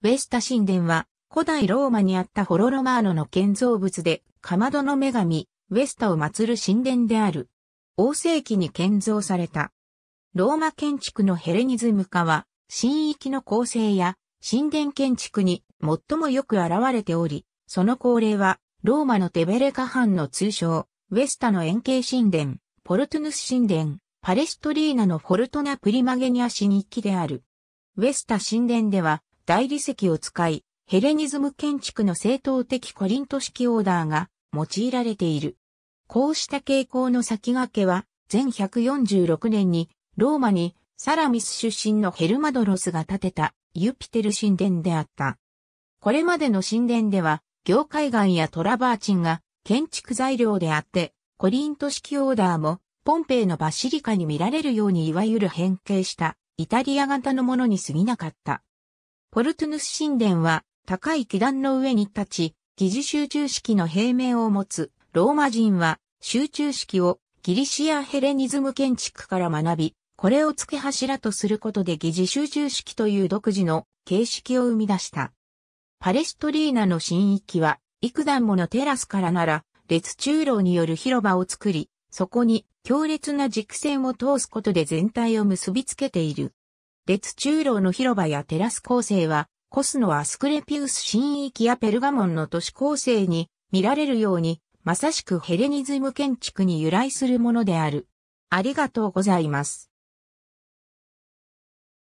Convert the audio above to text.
ウェスタ神殿は、古代ローマにあったホロロマーノの建造物で、かまどの女神、ウェスタを祀る神殿である。王世紀に建造された。ローマ建築のヘレニズム化は、神域の構成や神殿建築に最もよく現れており、その恒例は、ローマのテベレカ藩の通称、ウェスタの円形神殿、ポルトゥヌス神殿、パレストリーナのフォルトナ・プリマゲニア神域である。ウェスタ神殿では、大理石を使い、ヘレニズム建築の正当的コリント式オーダーが用いられている。こうした傾向の先駆けは、前146年にローマにサラミス出身のヘルマドロスが建てたユピテル神殿であった。これまでの神殿では、業界岩やトラバーチンが建築材料であって、コリント式オーダーもポンペイのバシリカに見られるようにいわゆる変形したイタリア型のものに過ぎなかった。コルトゥヌス神殿は高い基壇の上に立ち、疑似集中式の平面を持つローマ人は集中式をギリシアヘレニズム建築から学び、これを付け柱とすることで疑似集中式という独自の形式を生み出した。パレストリーナの神域は幾段ものテラスからなら列中楼による広場を作り、そこに強烈な軸線を通すことで全体を結びつけている。列中楼の広場やテラス構成は、コスノアスクレピウス神域やペルガモンの都市構成に見られるように、まさしくヘレニズム建築に由来するものである。ありがとうございます。